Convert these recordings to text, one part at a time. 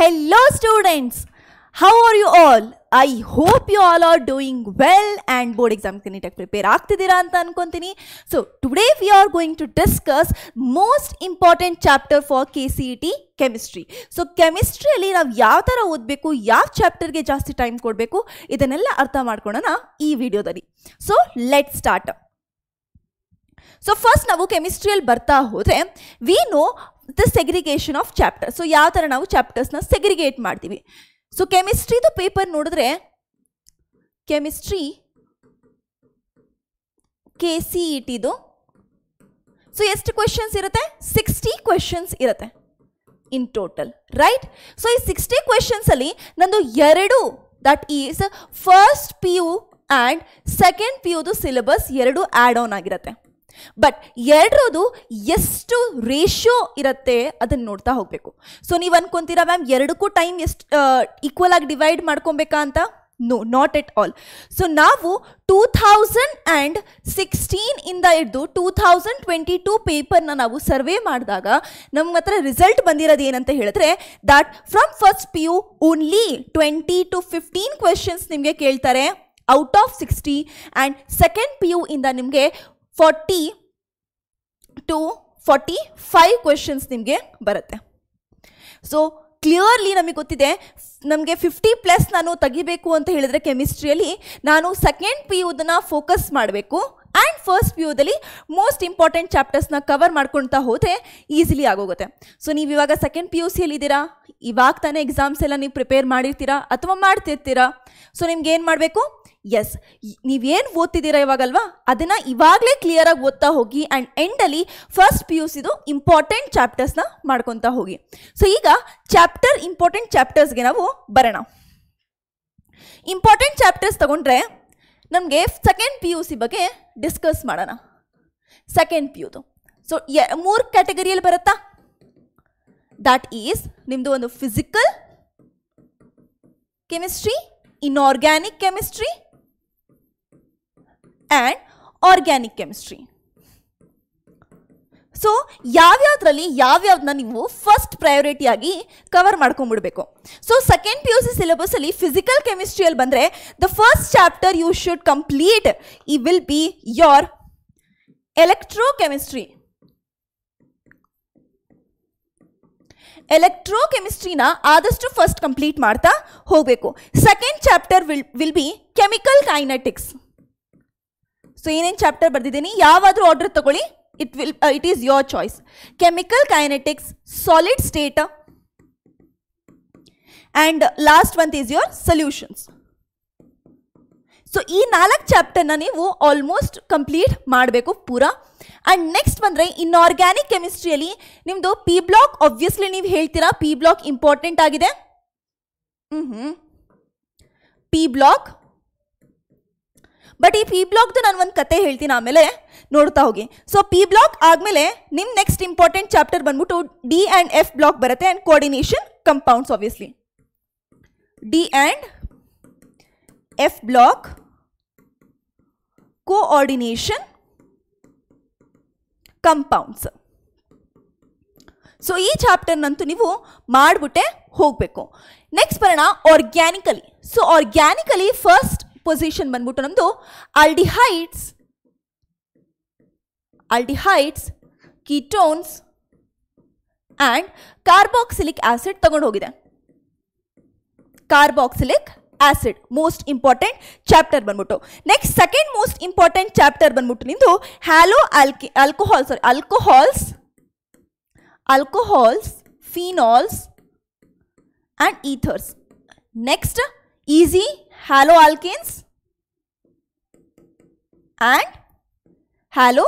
Hello students how are you all I hope you all are doing well and board exam ನೀಟಾಗಿ prepare ಆಗ್ತಿದ್ದೀರಾ ಅಂತ ಅನ್ಕೊತೀನಿ so today we are going to discuss most important chapter for K C E T chemistry so ಕೆಮಿಸ್ಟ್ರಿಯಲ್ಲಿ ನಾವು ಯಾವ ಥರ ಓದಬೇಕು ಯಾವ ಚಾಪ್ಟರ್ಗೆ ಜಾಸ್ತಿ ಟೈಮ್ ಕೊಡಬೇಕು ಇದನ್ನೆಲ್ಲ ಅರ್ಥ ಮಾಡ್ಕೊಳ್ಳೋಣ ಈ ವಿಡಿಯೋದಲ್ಲಿ so let start so first ನಾವು ಕೆಮಿಸ್ಟ್ರಿಯಲ್ಲಿ ಬರ್ತಾ ಹೋದರೆ we know the segregation of chapter so ಯಾವ ಥರ ನಾವು ಚಾಪ್ಟರ್ಸ್ನ ಸೆಗ್ರಿಗೇಟ್ ಮಾಡ್ತೀವಿ ಸೊ ಕೆಮಿಸ್ಟ್ರಿದು ಪೇಪರ್ ನೋಡಿದ್ರೆ chemistry K C E ಟಿದು so ಎಷ್ಟು ಕ್ವೆಶನ್ಸ್ ಇರುತ್ತೆ ಸಿಕ್ಸ್ಟಿ ಕ್ವೆಶನ್ಸ್ ಇರುತ್ತೆ ಇನ್ ಟೋಟಲ್ ರೈಟ್ ಸೊ ಈ ಸಿಕ್ಸ್ಟಿ ಕ್ವೆಶನ್ಸಲ್ಲಿ ನಂದು ಎರಡು that is first P you and second P ದು ಸಿಲೆಬಸ್ ಎರಡು ಆ್ಯಡ್ ಆನ್ ಆಗಿರುತ್ತೆ ಬಟ್ ಎರಡರದು ಎಷ್ಟು ರೇಷಿಯೋ ಇರುತ್ತೆ ಅದನ್ನು ನೋಡ್ತಾ ಹೋಗಬೇಕು ಸೊ ನೀವು ಅನ್ಕೊಂತೀರಾ ಮ್ಯಾಮ್ ಎರಡಕ್ಕೂ ಟೈಮ್ ಎಷ್ಟು ಈಕ್ವಲ್ ಆಗಿ ಡಿವೈಡ್ ಮಾಡ್ಕೊಬೇಕಾ ಅಂತ no not at all so ನಾವು ಟೂ ಥೌಸಂಡ್ ಆ್ಯಂಡ್ ಸಿಕ್ಸ್ಟೀನ್ ಇಂದ ಹಿಡಿದು ಟೂ ಥೌಸಂಡ್ ಟ್ವೆಂಟಿ ಟೂ ಪೇಪರ್ನ ನಾವು ಸರ್ವೆ ಮಾಡಿದಾಗ ನಮ್ಮ ಹತ್ರ ರಿಸಲ್ಟ್ ಬಂದಿರೋದು ಏನಂತ ಹೇಳಿದ್ರೆ that from first P U only twenty to fifteen questions ನಿಮಗೆ ಕೇಳ್ತಾರೆ out of sixty and second P U ಇಂದ ನಿಮಗೆ forty to forty five questions ನಿಮಗೆ ಬರುತ್ತೆ ಸೊ ಕ್ಲಿಯರ್ಲಿ ನಮಗೆ ಗೊತ್ತಿದೆ ನಮಗೆ ಫಿಫ್ಟಿ ಪ್ಲಸ್ ನಾನು ತೆಗಿಬೇಕು ಅಂತ ಹೇಳಿದರೆ ಕೆಮಿಸ್ಟ್ರಿಯಲ್ಲಿ ನಾನು ಸೆಕೆಂಡ್ ಪಿ ಯುದನ್ನು ಫೋಕಸ್ ಮಾಡಬೇಕು ಆ್ಯಂಡ್ ಫಸ್ಟ್ ಪಿ ಯುದಲ್ಲಿ ಮೋಸ್ಟ್ ಇಂಪಾರ್ಟೆಂಟ್ ಚಾಪ್ಟರ್ಸ್ನ ಕವರ್ ಮಾಡ್ಕೊಳ್ತಾ ಹೋದರೆ ಈಸಿಲಿ ಆಗೋಗುತ್ತೆ ಸೊ ನೀವು ಇವಾಗ ಸೆಕೆಂಡ್ ಪಿ ಯು ಇದ್ದೀರಾ ಇವಾಗ ತಾನೇ ಎಕ್ಸಾಮ್ಸ್ ಎಲ್ಲ ನೀವು ಪ್ರಿಪೇರ್ ಮಾಡಿರ್ತೀರಾ ಅಥವಾ ಮಾಡ್ತಿರ್ತೀರಾ ಸೊ ನಿಮ್ಗೆ ಏನು ಮಾಡಬೇಕು ಎಸ್ ನೀವೇನು ಓದ್ತಿದ್ದೀರಾ ಇವಾಗಲ್ವಾ ಅದನ್ನು ಇವಾಗಲೇ ಕ್ಲಿಯರಾಗಿ ಓದ್ತಾ ಹೋಗಿ ಆ್ಯಂಡ್ ಎಂಡಲ್ಲಿ ಫಸ್ಟ್ ಪಿ ಯು ಸಿದು ಇಂಪಾರ್ಟೆಂಟ್ ಚಾಪ್ಟರ್ಸ್ನ ಮಾಡ್ಕೊತಾ ಹೋಗಿ ಸೊ ಈಗ ಚಾಪ್ಟರ್ ಇಂಪಾರ್ಟೆಂಟ್ ಚಾಪ್ಟರ್ಸ್ಗೆ ನಾವು ಬರೋಣ ಇಂಪಾರ್ಟೆಂಟ್ ಚಾಪ್ಟರ್ಸ್ ತಗೊಂಡ್ರೆ ನಮಗೆ ಸೆಕೆಂಡ್ ಪಿ ಯು ಸಿ ಬಗ್ಗೆ ಡಿಸ್ಕಸ್ ಮಾಡೋಣ ಸೆಕೆಂಡ್ ಪಿ ಯುದು ಸೊ ಮೂರು ಕ್ಯಾಟಗರಿಯಲ್ಲಿ ಬರುತ್ತಾ ದಟ್ ಈಸ್ ನಿಮ್ಮದು ಒಂದು physical chemistry inorganic chemistry and organic chemistry so ಯಾವ್ಯಾವ್ದ್ರಲ್ಲಿ ಯಾವ್ಯಾವ್ದನ್ನ ನೀವು ಫಸ್ಟ್ ಪ್ರಯೋರಿಟಿಯಾಗಿ ಕವರ್ ಮಾಡ್ಕೊಂಡ್ಬಿಡ್ಬೇಕು so second P U C ಸಿಲೆಬಸಲ್ಲಿ ಫಿಸಿಕಲ್ ಕೆಮಿಸ್ಟ್ರಿಯಲ್ಲಿ ಬಂದರೆ the first chapter you should complete ಈ will be your electrochemistry ಎಲೆಕ್ಟ್ರೋಕೆಮಿಸ್ಟ್ರಿನ ಆದಷ್ಟು ಫಸ್ಟ್ ಕಂಪ್ಲೀಟ್ ಮಾಡ್ತಾ ಹೋಗಬೇಕು second chapter will will be chemical kinetics so ಏನೇನು ಚಾಪ್ಟರ್ ಬರೆದಿದ್ದೀನಿ ಯಾವಾದರೂ ಆರ್ಡರ್ ತಗೊಳ್ಳಿ it will it is your choice chemical kinetics solid state and last one is your solutions so ಈ ನಾಲ್ಕು ಚಾಪ್ಟರ್ನ ನೀವು ಆಲ್ಮೋಸ್ಟ್ ಕಂಪ್ಲೀಟ್ ಮಾಡಬೇಕು ಪೂರ ಆ್ಯಂಡ್ ನೆಕ್ಸ್ಟ್ ಬಂದರೆ ಇನ್ಆರ್ಗ್ಯಾನಿಕ್ ಕೆಮಿಸ್ಟ್ರಿಯಲ್ಲಿ ನಿಮ್ಮದು ಪಿ ಬ್ಲಾಕ್ ಆಬ್ವಿಯಸ್ಲಿ ನೀವು ಹೇಳ್ತೀರಾ ಪಿ ಬ್ಲಾಕ್ ಇಂಪಾರ್ಟೆಂಟ್ ಆಗಿದೆ ಹ್ಞೂ ಪಿ ಬ್ಲಾಕ್ ಬಟ್ ಈ ಪಿ ಬ್ಲಾಕ್ದು ನಾನು ಒಂದು ಕತೆ ಹೇಳ್ತೀನಿ ಆಮೇಲೆ ನೋಡ್ತಾ ಹೋಗಿ ಸೊ ಪಿ ಬ್ಲಾಕ್ ಆದಮೇಲೆ ನಿಮ್ಮ ನೆಕ್ಸ್ಟ್ ಇಂಪಾರ್ಟೆಂಟ್ ಚಾಪ್ಟರ್ ಬಂದ್ಬಿಟ್ಟು ಡಿ ಆ್ಯಂಡ್ ಎಫ್ ಬ್ಲಾಕ್ ಬರುತ್ತೆ and coordination compounds obviously D and F block coordination compounds so ಈ ಚಾಪ್ಟರ್ನಂತೂ ನೀವು ಮಾಡಿಬಿಟ್ಟೆ ಹೋಗಬೇಕು ನೆಕ್ಸ್ಟ್ ಬರೋಣ ಆರ್ಗ್ಯಾನಿಕಲಿ ಸೊ ಆರ್ಗ್ಯಾನಿಕಲಿ ಫಸ್ಟ್ ಪೊಸಿಷನ್ ಬಂದ್ಬಿಟ್ಟು ನಮ್ಮದು aldehydes aldehydes ketones and carboxylic acid ತಗೊಂಡು ಹೋಗಿದೆ carboxylic acid most important chapter ಬಂದ್ಬಿಟ್ಟು next second most important chapter ಬಂದ್ಬಿಟ್ಟು ನಿಂದು halo alky alcohol sorry alcohols alcohols phenols and ethers next easy hello alkanes and halo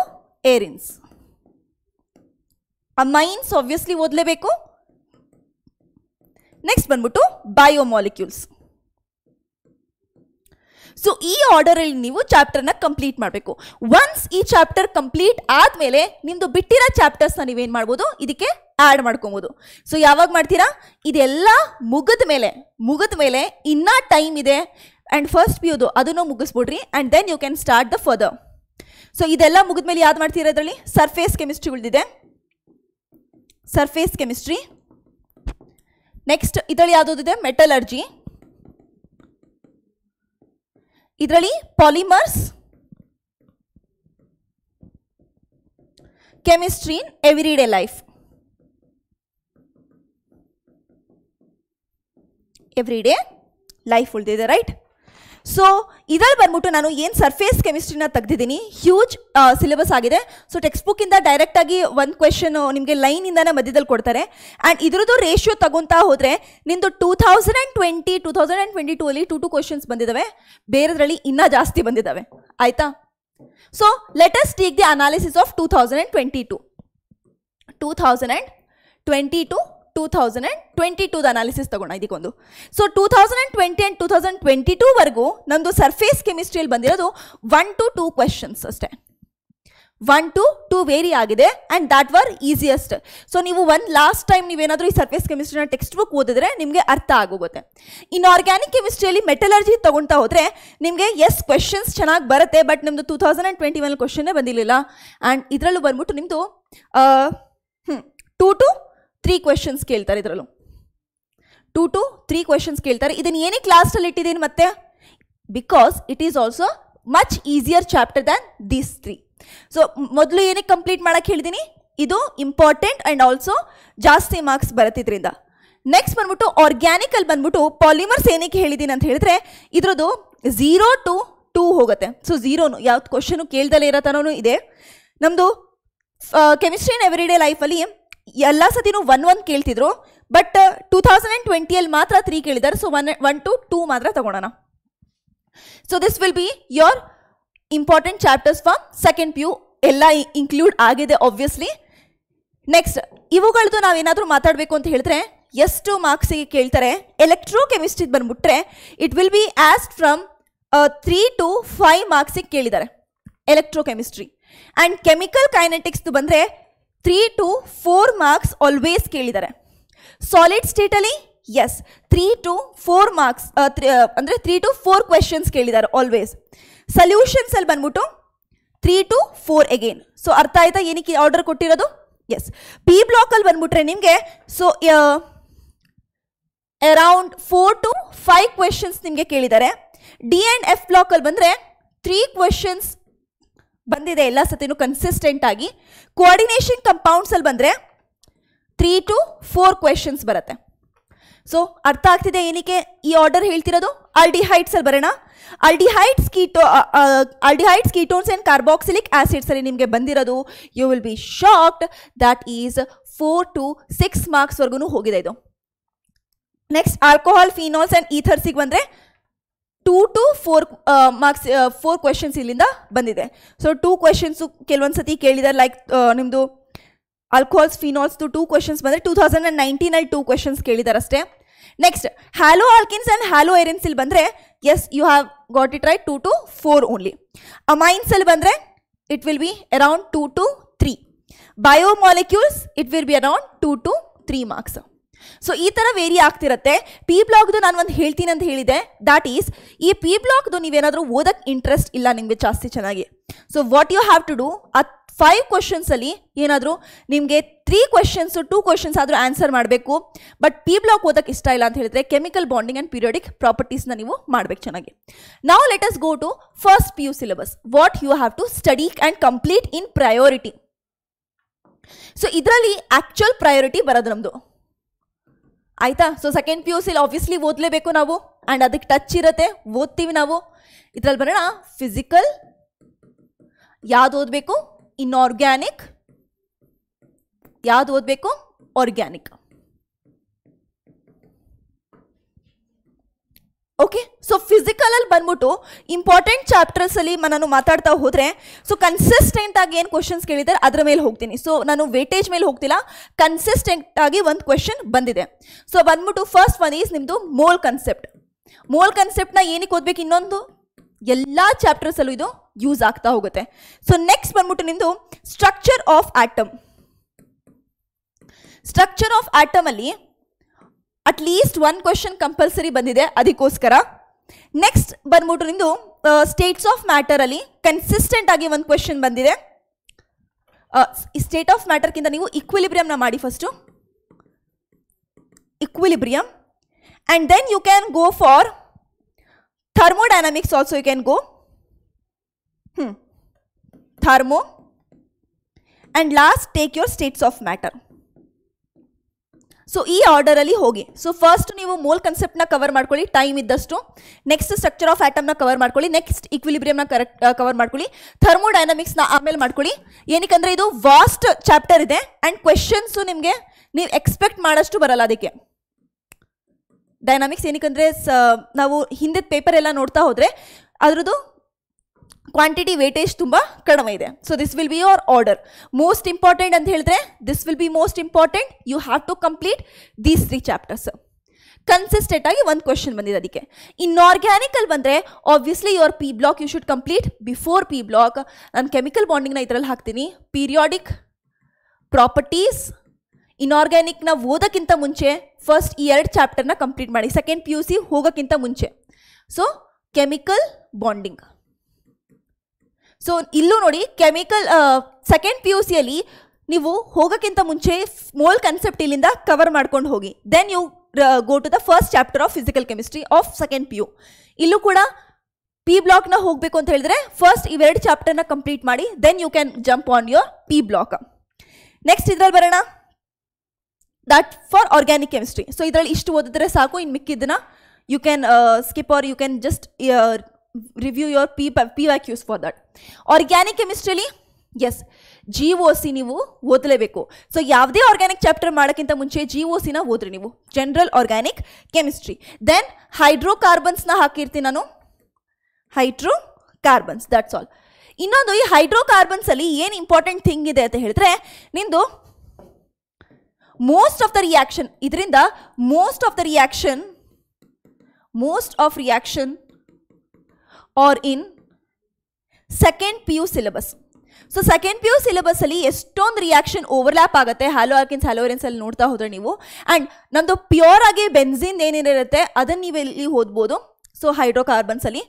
arenes amines obviously ಓದಲೇಬೇಕು next ಬಂದ್ಬಿಟ್ಟು biomolecules so ಈ ಆರ್ಡರಲ್ಲಿ ನೀವು ಚಾಪ್ಟರ್ನ complete ಮಾಡಬೇಕು ಒನ್ಸ್ ಈ ಚಾಪ್ಟರ್ ಕಂಪ್ಲೀಟ್ ಆದ್ಮೇಲೆ ನಿಮ್ಮದು ಬಿಟ್ಟಿರೋ ಚಾಪ್ಟರ್ಸ್ನ ನೀವೇನು ಮಾಡ್ಬೋದು ಇದಕ್ಕೆ ಆ್ಯಡ್ ಮಾಡ್ಕೊಬೋದು ಸೊ ಯಾವಾಗ ಮಾಡ್ತೀರಾ ಇದೆಲ್ಲ ಮುಗಿದ ಮೇಲೆ ಮುಗಿದ ಮೇಲೆ ಇನ್ನೂ ಟೈಮ್ ಇದೆ ಆ್ಯಂಡ್ ಫಸ್ಟ್ ಪಿ ಯುದು ಅದನ್ನು ಮುಗಿಸ್ಬಿಡ್ರಿ and then you can start the further so ಇದೆಲ್ಲ ಮುಗಿದ ಮೇಲೆ ಯಾವ್ದು ಮಾಡ್ತೀರಾ ಅದರಲ್ಲಿ ಸರ್ಫೇಸ್ ಕೆಮಿಸ್ಟ್ರಿ ಉಳಿದಿದೆ ಸರ್ಫೇಸ್ ಕೆಮಿಸ್ಟ್ರಿ ನೆಕ್ಸ್ಟ್ ಇದರಲ್ಲಿ ಯಾವುದಿದೆ metallurgy polymers chemistry in everyday life everyday life उल्ते राइट right? ಸೊ ಇದರಲ್ಲಿ ಬಂದ್ಬಿಟ್ಟು ನಾನು ಏನು ಸರ್ಫೇಸ್ ಕೆಮಿಸ್ಟ್ರಿನ ತೆಗೆದಿದ್ದೀನಿ ಹ್ಯೂಜ್ ಸಿಲೆಬಸ್ ಆಗಿದೆ ಸೊ ಟೆಕ್ಸ್ಟ್ ಬುಕ್ಕಿಂದ ಡೈರೆಕ್ಟಾಗಿ ಒಂದು ಕ್ವೆಶನ್ ನಿಮಗೆ ಲೈನಿಂದನೇ ಮಧ್ಯದಲ್ಲಿ ಕೊಡ್ತಾರೆ ಆ್ಯಂಡ್ ಇದ್ರದ್ದು ರೇಷಿಯೋ ತಗೊತಾ ಹೋದರೆ ನಿಂದು two thousand and twenty two thousand and twenty two ಅಲ್ಲಿ ಟೂ ಟು ಕ್ವೆಶನ್ಸ್ ಬಂದಿದ್ದಾವೆ ಬೇರೆದ್ರಲ್ಲಿ ಇನ್ನೂ ಜಾಸ್ತಿ ಬಂದಿದ್ದಾವೆ ಆಯಿತಾ so let's take the analysis of two thousand and twenty to two thousand and twenty to two thousand and twenty ಟೂದ analysis ತಗೋಣ ಇದಕ್ಕೊಂದು so two thousand and twenty and two thousand twenty ಟೂವರೆಗೂ ನಮ್ಮದು ಸರ್ಫೇಸ್ ಕೆಮಿಸ್ಟ್ರಿಯಲ್ಲಿ ಬಂದಿರೋದು one to two questions ಅಷ್ಟೇ one to two very ಆಗಿದೆ and that were easiest so ನೀವು ಒನ್ ಲಾಸ್ಟ್ ಟೈಮ್ ನೀವೇನಾದರೂ ಈ ಸರ್ಫೇಸ್ ಕೆಮಿಸ್ಟ್ರಿನ ಟೆಕ್ಸ್ಟ್ ಬುಕ್ ಓದಿದ್ರೆ ನಿಮಗೆ ಅರ್ಥ ಆಗೋಗುತ್ತೆ ಇನ್ ಆರ್ಗ್ಯಾನಿಕ್ ಕೆಮಿಸ್ಟ್ರಿಯಲ್ಲಿ ಮೆಟಲರ್ಜಿ ತೊಗೊಳ್ತಾ ಹೋದರೆ ನಿಮಗೆ ಎಸ್ ಕ್ವೆಶನ್ಸ್ ಚೆನ್ನಾಗಿ ಬರುತ್ತೆ ಬಟ್ ನಿಮ್ದು two thousand and twenty one ಕ್ವೆಶನ್ನೇ ಬಂದಿರಲಿಲ್ಲ ಆ್ಯಂಡ್ ಇದರಲ್ಲೂ ಬಂದ್ಬಿಟ್ಟು ನಿಮ್ಮದು ಟೂ ಟು ತ್ರೀ ಕ್ವೆಶನ್ಸ್ ಕೇಳ್ತಾರೆ ಇದರಲ್ಲೂ ಟೂ ಟು ತ್ರೀ ಕ್ವೆಶನ್ಸ್ ಕೇಳ್ತಾರೆ ಇದನ್ನು ಏನಕ್ಕೆ ಲಾಸ್ಟಲ್ಲಿ ಇಟ್ಟಿದ್ದೀನಿ ಮತ್ತೆ because it is also much easier chapter than these three so ಮೊದಲು ಏನಕ್ಕೆ ಕಂಪ್ಲೀಟ್ ಮಾಡೋಕ್ಕೆ ಹೇಳಿದ್ದೀನಿ ಇದು ಇಂಪಾರ್ಟೆಂಟ್ ಆ್ಯಂಡ್ ಆಲ್ಸೋ ಜಾಸ್ತಿ ಮಾರ್ಕ್ಸ್ ಬರುತ್ತಿದ್ರಿಂದ ನೆಕ್ಸ್ಟ್ ಬಂದ್ಬಿಟ್ಟು ಆರ್ಗ್ಯಾನಿಕಲ್ಲಿ ಬಂದ್ಬಿಟ್ಟು ಪಾಲಿಮರ್ಸ್ ಏನಕ್ಕೆ ಹೇಳಿದ್ದೀನಿ ಅಂತ ಹೇಳಿದ್ರೆ ಇದ್ರದ್ದು ಝೀರೋ ಟು ಟೂ ಹೋಗುತ್ತೆ ಸೊ ಝೀರೋನು ಯಾವ ಕ್ವಶನು ಕೇಳ್ದಲೇ ಇರೋ ಥರನೂ ಇದೆ ನಮ್ಮದು ಕೆಮಿಸ್ಟ್ರಿ ಇನ್ ಎವ್ರಿಡೇ ಲೈಫಲ್ಲಿ ಎಲ್ಲ ಸತಿನೂ ಒನ್ ಒನ್ ಕೇಳ್ತಿದ್ರು ಬಟ್ ಟೂ ಥೌಸಂಡ್ ಆ್ಯಂಡ್ ಟ್ವೆಂಟಿಯಲ್ಲಿ ಮಾತ್ರ ತ್ರೀ ಕೇಳಿದ್ದಾರೆ so one one to two ಮಾತ್ರ ತಗೊಳೋಣ so this will be your important chapters for second P U ಎಲ್ಲ ಇನ್ಕ್ಲೂಡ್ ಆಗಿದೆ ಆಬ್ವಿಯಸ್ಲಿ ನೆಕ್ಸ್ಟ್ ಇವುಗಳದ್ದು ನಾವೇನಾದರೂ ಮಾತಾಡಬೇಕು ಅಂತ ಹೇಳಿದ್ರೆ ಎಷ್ಟು ಮಾರ್ಕ್ಸಿಗೆ ಕೇಳ್ತಾರೆ ಎಲೆಕ್ಟ್ರೋ ಕೆಮಿಸ್ಟ್ರಿ ಬಂದ್ಬಿಟ್ರೆ it will be asked from three to five ಮಾರ್ಕ್ಸಿಗೆ ಕೇಳಿದ್ದಾರೆ ಎಲೆಕ್ಟ್ರೋ ಕೆಮಿಸ್ಟ್ರಿ ಆ್ಯಂಡ್ ಕೆಮಿಕಲ್ ಕೈನೆಟಿಕ್ಸ್ದು ಬಂದರೆ three to four marks always ಕೇಳಿದ್ದಾರೆ ಸಾಲಿಡ್ ಸ್ಟೇಟಲ್ಲಿ as three to four marks ಅಂದರೆ ತ್ರೀ ಟು ಫೋರ್ ಕ್ವೆಶನ್ಸ್ ಕೇಳಿದ್ದಾರೆ ಆಲ್ವೇಸ್ ಸಲ್ಯೂಷನ್ಸಲ್ಲಿ ಬಂದ್ಬಿಟ್ಟು three to four again so ಅರ್ಥ ಆಯ್ತಾ ಏನಕ್ಕೆ ಆರ್ಡರ್ ಕೊಟ್ಟಿರೋದು ಎಸ್ ಪಿ ಬ್ಲಾಕಲ್ಲಿ ಬಂದ್ಬಿಟ್ರೆ ನಿಮಗೆ so around four to five questions ನಿಮಗೆ ಕೇಳಿದ್ದಾರೆ ಡಿ ಆ್ಯಂಡ್ ಎಫ್ ಬ್ಲಾಕಲ್ಲಿ ಬಂದರೆ ತ್ರೀ ಕ್ವೆಶನ್ಸ್ ಬಂದಿದೆ ಎಲ್ಲ ಸತಿನೂ ಕನ್ಸಿಸ್ಟೆಂಟ್ ಆಗಿ ಕೋಆರ್ಡಿನೇಷನ್ ಕಂಪೌಂಡ್ಸಲ್ಲಿ ಬಂದರೆ ತ್ರೀ ಟು ಫೋರ್ ಕ್ವೆಶನ್ಸ್ ಬರುತ್ತೆ ಸೊ ಅರ್ಥ ಆಗ್ತಿದೆ ಏನಕ್ಕೆ ಈ ಆರ್ಡರ್ ಹೇಳ್ತಿರೋದು ಅಲ್ಲಿ ಬರೋಣ aldehydes keto aldehydes ketones and carboxylic ಅಲ್ಲಿ ನಿಮಗೆ ಬಂದಿರೋದು you will be shocked that is four to six ಮಾರ್ಕ್ಸ್ವರೆಗೂ ಹೋಗಿದೆ ಇದು ನೆಕ್ಸ್ಟ್ ಆಲ್ಕೋಹಾಲ್ ಫಿನಾಲ್ಸ್ ಆ್ಯಂಡ್ ಈಥರ್ಸಿಗೆ ಬಂದರೆ two to four marks four questions ಇಲ್ಲಿಂದ ಬಂದಿದೆ ಸೊ ಟೂ ಕ್ವೆಶನ್ಸು ಕೆಲವೊಂದು ಸತಿ ಕೇಳಿದ್ದಾರೆ ಲೈಕ್ ನಿಮ್ಮದು ಆಲ್ಕೋಹಾಲ್ಸ್ ಫಿನಾಲ್ಸ್ದು ಟೂ ಕ್ವೆಶನ್ಸ್ ಬಂದರೆ ಟೂ ತೌಸಂಡ್ ಆ್ಯಂಡ್ ನೈನ್ಟೀನಲ್ಲಿ ಟೂ ಕ್ವೆಶನ್ಸ್ ಕೇಳಿದ್ದಾರೆ ಅಷ್ಟೇ next halo alkanes and halo arenes ಇಲ್ಲಿ ಬಂದರೆ as you have got it right two to four only ಅಮೈನ್ಸಲ್ಲಿ ಬಂದರೆ it will be around two to three biomolecules it will be around two to three marks so ಈ ಥರ very ಆಗ್ತಿರತ್ತೆ P ಬ್ಲಾಗ್ದು ನಾನು ಒಂದು ಹೇಳ್ತೀನಿ ಅಂತ ಹೇಳಿದೆ ದಾಟ್ ಈಸ್ ಈ ಪಿ ಬ್ಲಾಗ್ದು ನೀವೇನಾದರೂ ಓದಕ್ಕೆ ಇಂಟ್ರೆಸ್ಟ್ ಇಲ್ಲ ನಿಮಗೆ ಜಾಸ್ತಿ ಚೆನ್ನಾಗಿ so what you have to do ಆ ಫೈವ್ ಅಲ್ಲಿ ಏನಾದರೂ ನಿಮಗೆ ತ್ರೀ ಕ್ವಶನ್ಸ್ ಟೂ ಕ್ವಶನ್ಸ್ ಆದ್ರೂ ಆನ್ಸರ್ ಮಾಡಬೇಕು ಬಟ್ ಪಿ ಬ್ಲಾಕ್ ಓದಕ್ಕೆ ಇಷ್ಟ ಇಲ್ಲ ಅಂತ ಹೇಳಿದ್ರೆ ಕೆಮಿಕಲ್ ಬಾಂಡಿಂಗ್ ಆ್ಯಂಡ್ ಪೀರಿಯಡಿಕ್ ಪ್ರಾಪರ್ಟೀಸ್ನ ನೀವು ಮಾಡಬೇಕು ಚೆನ್ನಾಗಿ ನಾವು let's go to first P U syllabus what you have to study and complete in priority so ಇದರಲ್ಲಿ ಆ್ಯಕ್ಚುಯಲ್ ಪ್ರಯೋರಿಟಿ ಬರೋದು ನಮ್ಮದು ಆಯಿತಾ ಸೊ ಸೆಕೆಂಡ್ ಪಿ ಯು ಸಿಲಿ ಆಬ್ವಿಯಸ್ಲಿ ಓದಲೇಬೇಕು ನಾವು ಆ್ಯಂಡ್ ಅದಕ್ಕೆ ಟಚ್ ಇರುತ್ತೆ ಓದ್ತೀವಿ ನಾವು ಇದರಲ್ಲಿ ಬರೋಣ ಫಿಸಿಕಲ್ ಯಾವ್ದು ಓದಬೇಕು ಆರ್ಗ್ಯಾನಿಕ್ ಯಾವ್ದು ಓದಬೇಕು ಆರ್ಗ್ಯಾನಿಕ್ ಓಕೆ ಸೊ ಫಿಸಿಕಲಲ್ಲಿ ಬಂದ್ಬಿಟ್ಟು ಇಂಪಾರ್ಟೆಂಟ್ ಚಾಪ್ಟರ್ಸಲ್ಲಿ ನಾನು ಮಾತಾಡ್ತಾ ಹೋದರೆ ಸೊ ಕನ್ಸಿಸ್ಟೆಂಟಾಗಿ ಏನು ಕ್ವಶನ್ಸ್ ಕೇಳಿದಾರೆ ಅದರ ಮೇಲೆ ಹೋಗ್ತೀನಿ ಸೊ ನಾನು ವೇಟೇಜ್ ಮೇಲೆ ಹೋಗ್ತಿಲ್ಲ ಕನ್ಸಿಸ್ಟೆಂಟ್ ಆಗಿ ಒಂದು ಕ್ವೆಶನ್ ಬಂದಿದೆ ಸೊ ಬಂದ್ಬಿಟ್ಟು ಫಸ್ಟ್ ಒನ್ ಈಸ್ ನಿಮ್ಮದು ಮೋಲ್ ಕನ್ಸೆಪ್ಟ್ ಮೋಲ್ ಕನ್ಸೆಪ್ಟ್ನ ಏನಕ್ಕೆ ಓದ್ಬೇಕು ಇನ್ನೊಂದು ಎಲ್ಲ ಚಾಪ್ಟರ್ಸಲ್ಲೂ ಇದು ಯೂಸ್ ಆಗ್ತಾ ಹೋಗುತ್ತೆ ಸೊ ನೆಕ್ಸ್ಟ್ ಬಂದ್ಬಿಟ್ಟು ನಿಮ್ಮದು structure of atom structure of ಅಲ್ಲಿ at least one question compulsory ಬಂದಿದೆ ಅದಕ್ಕೋಸ್ಕರ ನೆಕ್ಸ್ಟ್ ಬಂದ್ಬಿಟ್ಟು ನಿಮ್ಮದು ಸ್ಟೇಟ್ಸ್ ಆಫ್ ಮ್ಯಾಟರಲ್ಲಿ ಕನ್ಸಿಸ್ಟೆಂಟ್ ಆಗಿ ಒಂದು ಕ್ವೆಶನ್ ಬಂದಿದೆ ಸ್ಟೇಟ್ ಆಫ್ ಮ್ಯಾಟರ್ಗಿಂತ ನೀವು ಇಕ್ವಿಲಿಬ್ರಿಯಮ್ನ ಮಾಡಿ first equilibrium and then you can go for thermodynamics also you can go hmm thermo and last take your states of matter so ಈ ಆರ್ಡರಲ್ಲಿ ಹೋಗಿ ಸೊ ಫಸ್ಟ್ ನೀವು ಮೂಲ್ ನ ಕವರ್ ಮಾಡ್ಕೊಳ್ಳಿ ಟೈಮ್ ಇದ್ದಷ್ಟು ನೆಕ್ಸ್ಟ್ ಸ್ಟ್ರಕ್ಚರ್ ಆಫ್ ಆಟಮ್ನ cover ಮಾಡ್ಕೊಳ್ಳಿ ನೆಕ್ಸ್ಟ್ ಇಕ್ವಿಲಿಬ್ರಿಯಂ ಕರೆಕ್ಟ್ ಕವರ್ ಮಾಡ್ಕೊಳ್ಳಿ ಥರ್ಮೋ ಥರ್ಮೋಡೈನಮಿಕ್ಸ್ನ ಆಮೇಲೆ ಮಾಡ್ಕೊಳ್ಳಿ ಏನಕ್ಕೆ ಇದು ವಾಸ್ಟ್ ಚಾಪ್ಟರ್ ಇದೆ ಆ್ಯಂಡ್ ಕ್ವೆಶನ್ಸು ನಿಮಗೆ ನೀವು ಎಕ್ಸ್ಪೆಕ್ಟ್ ಮಾಡೋಷ್ಟು ಬರಲ್ಲ ಅದಕ್ಕೆ ಡೈನಾಮಿಕ್ಸ್ ಏನಕ್ಕೆ ನಾವು ಹಿಂದಿದ ಪೇಪರ್ ಎಲ್ಲ ನೋಡ್ತಾ ಹೋದರೆ ಅದರದ್ದು ಕ್ವಾಂಟಿಟಿ ವೇಟೇಜ್ ತುಂಬ ಕಡಿಮೆ ಇದೆ so this will be your order most important ಅಂತ ಹೇಳಿದ್ರೆ this will be most important you have to complete these three chapters consistent ಆಗಿ ಒಂದು ಕ್ವಶನ್ ಬಂದಿದೆ ಅದಕ್ಕೆ ಅಲ್ಲಿ ಬಂದರೆ obviously your P block you should complete before P block ನಾನು chemical ಬಾಂಡಿಂಗ್ನ ಇದರಲ್ಲಿ ಹಾಕ್ತೀನಿ ಪೀರಿಯಾಡಿಕ್ ಪ್ರಾಪರ್ಟೀಸ್ ಇನ್ಆರ್ಗ್ಯಾನಿಕ್ನ ಓದೋಕ್ಕಿಂತ ಮುಂಚೆ ಫಸ್ಟ್ ಈ ಎರಡು ಚಾಪ್ಟರ್ನ ಕಂಪ್ಲೀಟ್ ಮಾಡಿ ಸೆಕೆಂಡ್ ಪಿ ಯು ಸಿ ಹೋಗೋಕ್ಕಿಂತ ಮುಂಚೆ ಸೊ ಕೆಮಿಕಲ್ ಬಾಂಡಿಂಗ್ ಸೊ ಇಲ್ಲೂ ನೋಡಿ ಕೆಮಿಕಲ್ ಸೆಕೆಂಡ್ ಪಿ ಯು ಸಿಯಲ್ಲಿ ನೀವು ಹೋಗೋಕ್ಕಿಂತ ಮುಂಚೆ ಮೋಲ್ ಕನ್ಸೆಪ್ಟ್ ಇಲ್ಲಿಂದ ಕವರ್ ಮಾಡ್ಕೊಂಡು ಹೋಗಿ then you go to the first chapter of physical chemistry of second P U ಇಲ್ಲೂ ಕೂಡ ಪಿ ಬ್ಲಾಕ್ನ ಹೋಗಬೇಕು ಅಂತ ಹೇಳಿದ್ರೆ ಫಸ್ಟ್ ಇವೆರಡು ಚಾಪ್ಟರ್ನ ಕಂಪ್ಲೀಟ್ ಮಾಡಿ then you can jump on your P block next ಇದ್ರಲ್ಲಿ ಬರೋಣ that for organic chemistry so ಇದರಲ್ಲಿ ಇಷ್ಟು ಓದಿದ್ರೆ ಸಾಕು ಇನ್ನು ಮಿಕ್ಕಿದ್ದನ್ನ you can skip or you can just review your P P use for that organic ಕೆಮಿಸ್ಟ್ರಿಲಿ ಎಸ್ ಜಿ ಓ ಸಿ ನೀವು ಓದಲೇಬೇಕು ಸೊ ಯಾವುದೇ ಆರ್ಗ್ಯಾನಿಕ್ ಚಾಪ್ಟರ್ ಮಾಡೋಕ್ಕಿಂತ ಮುಂಚೆ ಜಿ ಓ ಸಿನ ಓದ್ರಿ ನೀವು ಜನರಲ್ ಆರ್ಗ್ಯಾನಿಕ್ ಕೆಮಿಸ್ಟ್ರಿ ದೆನ್ ಹೈಡ್ರೋ ಕಾರ್ಬನ್ಸ್ನ ಹಾಕಿರ್ತೀನಿ ನಾನು ಹೈಡ್ರೋ ಕಾರ್ಬನ್ಸ್ ದಟ್ಸ್ ಆಲ್ ಇನ್ನೊಂದು ಈ ಹೈಡ್ರೋ ಕಾರ್ಬನ್ಸಲ್ಲಿ ಏನು ಇಂಪಾರ್ಟೆಂಟ್ ಥಿಂಗ್ ಇದೆ ಅಂತ ಹೇಳಿದ್ರೆ ನಿಂದು ಮೋಸ್ಟ್ ಆಫ್ ದ ರಿಯಾಕ್ಷನ್ ಇದರಿಂದ most of the reaction most of reaction are in second P U syllabus so second P U ಸಿಲೆಬಸ್ಸಲ್ಲಿ ಎಷ್ಟೊಂದು ರಿಯಾಕ್ಷನ್ ಓವರ್ಲ್ಯಾಪ್ ಆಗುತ್ತೆ ಹ್ಯಾಲೋ ಆರ್ಕಿನ್ಸ್ ಹ್ಯಾಲೋರೆನ್ಸ್ ಅಲ್ಲಿ ನೋಡ್ತಾ ಹೋದರೆ ನೀವು ಆ್ಯಂಡ್ ನಮ್ಮದು ಪ್ಯೂರ್ ಆಗಿ ಬೆನ್ಸಿನ್ ಏನೇನಿರುತ್ತೆ ಅದನ್ನು ನೀವು ಇಲ್ಲಿ ಓದ್ಬೋದು ಸೊ ಹೈಡ್ರೋಕಾರ್ಬನ್ಸಲ್ಲಿ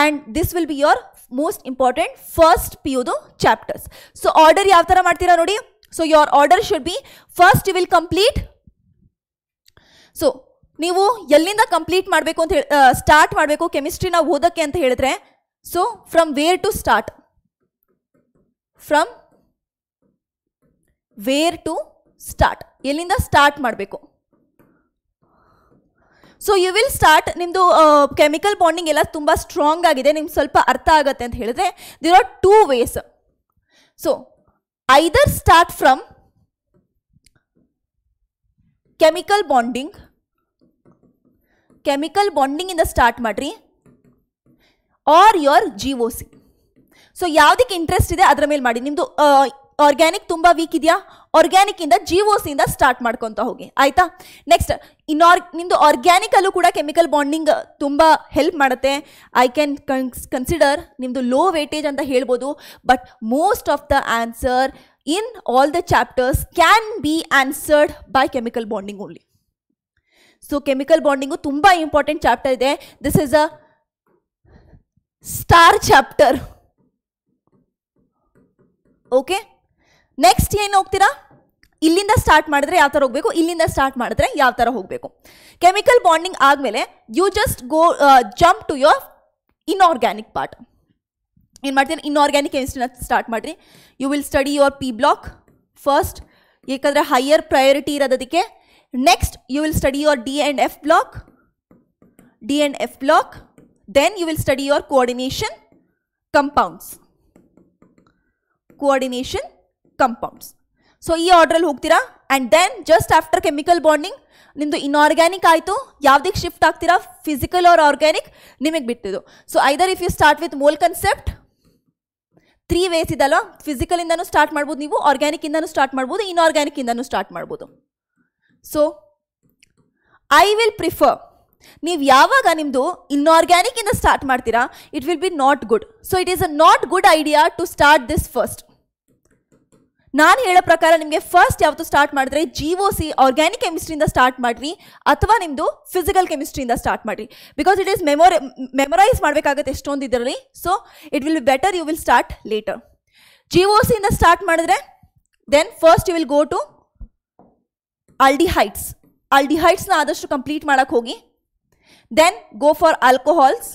and this will be your most important first P ಯುದು ಚಾಪ್ಟರ್ಸ್ ಸೊ ಆರ್ಡರ್ ಯಾವ ಥರ ಮಾಡ್ತೀರಾ ನೋಡಿ so your order should be first you will complete so ನೀವು ಎಲ್ಲಿಂದ ಕಂಪ್ಲೀಟ್ ಮಾಡಬೇಕು ಅಂತ ಹೇಳಿ ಸ್ಟಾರ್ಟ್ ಮಾಡಬೇಕು ಕೆಮಿಸ್ಟ್ರಿನ ಓದೋಕ್ಕೆ ಅಂತ ಹೇಳಿದ್ರೆ so from where to start from where to start ಎಲ್ಲಿಂದ ಸ್ಟಾರ್ಟ್ ಮಾಡಬೇಕು ಸೊ ಯು ವಿಲ್ ಸ್ಟಾರ್ಟ್ ನಿಮ್ಮದು ಕೆಮಿಕಲ್ ಬಾಂಡಿಂಗ್ ಎಲ್ಲ ತುಂಬ ಸ್ಟ್ರಾಂಗ್ ಆಗಿದೆ ನಿಮ್ಗೆ ಸ್ವಲ್ಪ ಅರ್ಥ ಆಗುತ್ತೆ ಅಂತ ಹೇಳಿದ್ರೆ there are two ways so either start from chemical bonding chemical ಬಾಂಡಿಂಗಿಂದ ಸ್ಟಾರ್ಟ್ ಮಾಡಿರಿ or your G O C so ಯಾವುದಕ್ಕೆ ಇಂಟ್ರೆಸ್ಟ್ ಇದೆ ಅದರ ಮೇಲೆ ಮಾಡಿ ನಿಮ್ಮದು ಆರ್ಗ್ಯಾನಿಕ್ ತುಂಬ ವೀಕ್ ಇದೆಯಾ ಆರ್ಗ್ಯಾನಿಕ್ಕಿಂದ ಜಿ ಒ ಸಿಯಿಂದ ಸ್ಟಾರ್ಟ್ ಮಾಡ್ಕೊತ ಹೋಗಿ ಆಯ್ತಾ ನೆಕ್ಸ್ಟ್ ನಿಮ್ದು ನಿಮ್ಮದು ಆರ್ಗ್ಯಾನಿಕಲ್ಲೂ ಕೂಡ ಕೆಮಿಕಲ್ ಬಾಂಡಿಂಗ್ ತುಂಬ ಹೆಲ್ಪ್ ಮಾಡುತ್ತೆ ಐ ಕ್ಯಾನ್ ಕನ್ಸ್ ಕನ್ಸಿಡರ್ ನಿಮ್ಮದು ಲೋ ವೇಟೇಜ್ ಅಂತ ಹೇಳ್ಬೋದು but most of the answer in all the chapters can be answered by chemical bonding only so chemical bonding ತುಂಬ ಇಂಪಾರ್ಟೆಂಟ್ ಚಾಪ್ಟರ್ ಇದೆ this is a star chapter okay next ಏನು ಹೋಗ್ತೀರಾ ಇಲ್ಲಿಂದ start ಮಾಡಿದ್ರೆ ಯಾವ ಥರ ಹೋಗಬೇಕು ಇಲ್ಲಿಂದ ಸ್ಟಾರ್ಟ್ ಮಾಡಿದ್ರೆ ಯಾವ ಥರ ಹೋಗಬೇಕು ಕೆಮಿಕಲ್ ಬಾಂಡಿಂಗ್ ಆದಮೇಲೆ you just go jump to your inorganic part ಏನು ಮಾಡ್ತೀನಿ ಇನ್ಆರ್ಗ್ಯಾನಿಕ್ ಕೆಮಿಸ್ಟ್ರಿನ ಸ್ಟಾರ್ಟ್ ಮಾಡಿರಿ you will study your P block first ಏಕೆಂದರೆ ಹೈಯರ್ ಪ್ರಯಾರಿಟಿ ಇರೋದಕ್ಕೆ next you will study your D and F block D and F block then you will study your coordination compounds. Coordination compounds. So ಈ ಆರ್ಡ್ರಲ್ಲಿ ಹೋಗ್ತೀರಾ and then just after chemical bonding ನಿಮ್ಮದು inorganic ಆಯಿತು ಯಾವ್ದಕ್ಕೆ shift ಆಗ್ತೀರಾ physical or organic ನಿಮಗೆ ಬಿಟ್ಟಿದ್ದು so either if you start with mole concept three ways ಇದಲ್ಲ ಫಿಸಿಕಲಿಂದನೂ ಸ್ಟಾರ್ಟ್ ಮಾಡ್ಬೋದು ನೀವು ಆರ್ಗ್ಯಾನಿಕ್ ಇಂದನೂ ಸ್ಟಾರ್ಟ್ ಮಾಡ್ಬೋದು ಇನ್ಆರ್ಗ್ಯಾನಿಕ್ ಇಂದನೂ ಸ್ಟಾರ್ಟ್ ಮಾಡ್ಬೋದು ಸೊ ಐ ವಿಲ್ ಪ್ರಿಫರ್ ನೀವು ಯಾವಾಗ ನಿಮ್ಮದು ಇನ್ಆರ್ಗ್ಯಾನಿಕಿಂದ ಸ್ಟಾರ್ಟ್ ಮಾಡ್ತೀರಾ it will be not good so it is a not good idea to start this first ನಾನು ಹೇಳೋ ಪ್ರಕಾರ ನಿಮಗೆ ಫಸ್ಟ್ ಯಾವತ್ತು ಸ್ಟಾರ್ಟ್ ಮಾಡಿದ್ರೆ ಜಿ ಒ ಸಿ ಆರ್ಗ್ಯಾನಿಕ್ ಕೆಮಿಸ್ಟ್ರಿಯಿಂದ ಸ್ಟಾರ್ಟ್ ಮಾಡಿರಿ ಅಥವಾ ನಿಮ್ಮದು ಫಿಸಿಕಲ್ ಕೆಮಿಸ್ಟ್ರಿಯಿಂದ ಸ್ಟಾರ್ಟ್ ಮಾಡಿರಿ because it is memory memorise ಮಾಡಬೇಕಾಗತ್ತೆ ಎಷ್ಟೊಂದು ಇದರಲ್ಲಿ so it will be better you will start later G O ಸಿಯಿಂದ ಸ್ಟಾರ್ಟ್ ಮಾಡಿದ್ರೆ then first you will go to aldehydes aldehydes na ಆದಷ್ಟು complete madak hogi then go for alcohols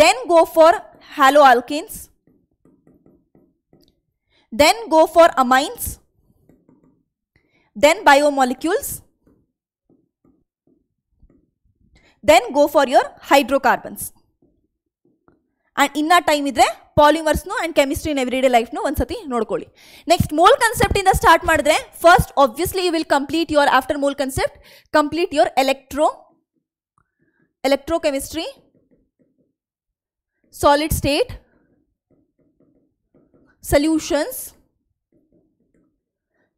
then go for haloalkanes then go for amines then biomolecules then go for your hydrocarbons and ಇನ್ನೂ time ಇದ್ದರೆ ಪಾಲಿಮರ್ಸ್ನು and chemistry in day ಲೈಫ್ನು ಒಂದು ಸತಿ ನೋಡ್ಕೊಳ್ಳಿ next mole ಕನ್ಸೆಪ್ಟಿಂದ start ಮಾಡಿದ್ರೆ first obviously you will complete your after mole concept complete your electro electrochemistry solid state solutions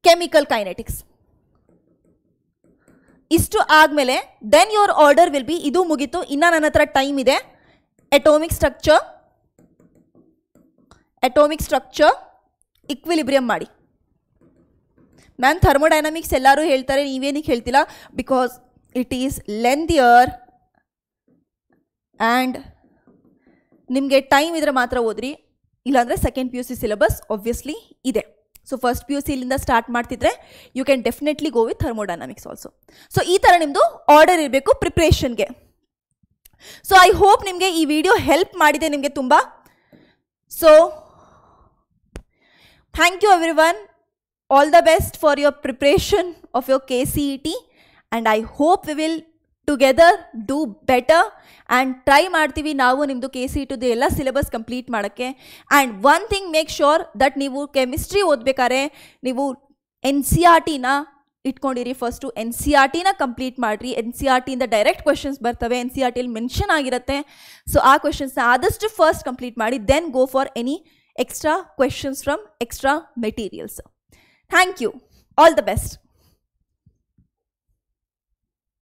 chemical kinetics ಇಷ್ಟು ಆದಮೇಲೆ then your order will be ಇದು ಮುಗಿತು ಇನ್ನೂ ನನ್ನ ಹತ್ರ ಟೈಮ್ ಇದೆ atomic structure atomic structure equilibrium ಮಾಡಿ ಮ್ಯಾಮ್ ಥರ್ಮೋಡೈನಮಿಕ್ಸ್ ಎಲ್ಲರೂ ಹೇಳ್ತಾರೆ ನೀವೇನಕ್ಕೆ ಹೇಳ್ತಿಲ್ಲ because it is lengthier and ನಿಮಗೆ ಟೈಮ್ ಇದ್ರೆ ಮಾತ್ರ ಓದ್ರಿ ಇಲ್ಲಾಂದರೆ second P U C syllabus obviously ಇದೆ so first P U C ಇಲ್ಲಿಂದ ಸ್ಟಾರ್ಟ್ ಮಾಡ್ತಿದ್ರೆ you can definitely go with thermodynamics also so ಈ ಥರ ನಿಮ್ಮದು ಆರ್ಡರ್ ಇರಬೇಕು ಪ್ರಿಪ್ರೇಷನ್ಗೆ ಸೊ ಐ ಹೋಪ್ ನಿಮಗೆ ಈ ವಿಡಿಯೋ ಹೆಲ್ಪ್ ಮಾಡಿದೆ ನಿಮಗೆ ತುಂಬ so thank you everyone all the best for your preparation of your K C E T and I hope we will together do better and try ಮಾಡ್ತೀವಿ ನಾವು ನಿಮ್ಮದು K C E e ಟುದು ಎಲ್ಲ syllabus complete ಮಾಡೋಕ್ಕೆ and one thing make sure that ನೀವು chemistry ಓದಬೇಕಾದ್ರೆ ನೀವು N C R ಟಿನ ಇಟ್ಕೊಂಡಿರಿ ಫಸ್ಟು ಎನ್ ಸಿ ಆರ್ ಟಿನ ಕಂಪ್ಲೀಟ್ ಮಾಡಿರಿ ಎನ್ ಸಿ ಆರ್ ಟಿಯಿಂದ ಡೈರೆಕ್ಟ್ ಕ್ವೆಶನ್ಸ್ ಬರ್ತವೆ ಎನ್ ಸಿ ಆರ್ e ಟಿಯಲ್ಲಿ ಮೆನ್ಷನ್ ಆಗಿರುತ್ತೆ ಸೊ ಆ ಕ್ವೆಶನ್ಸ್ನ ಆದಷ್ಟು ಫಸ್ಟ್ ಕಂಪ್ಲೀಟ್ ಮಾಡಿ then go for any extra questions from extra materials thank you all the best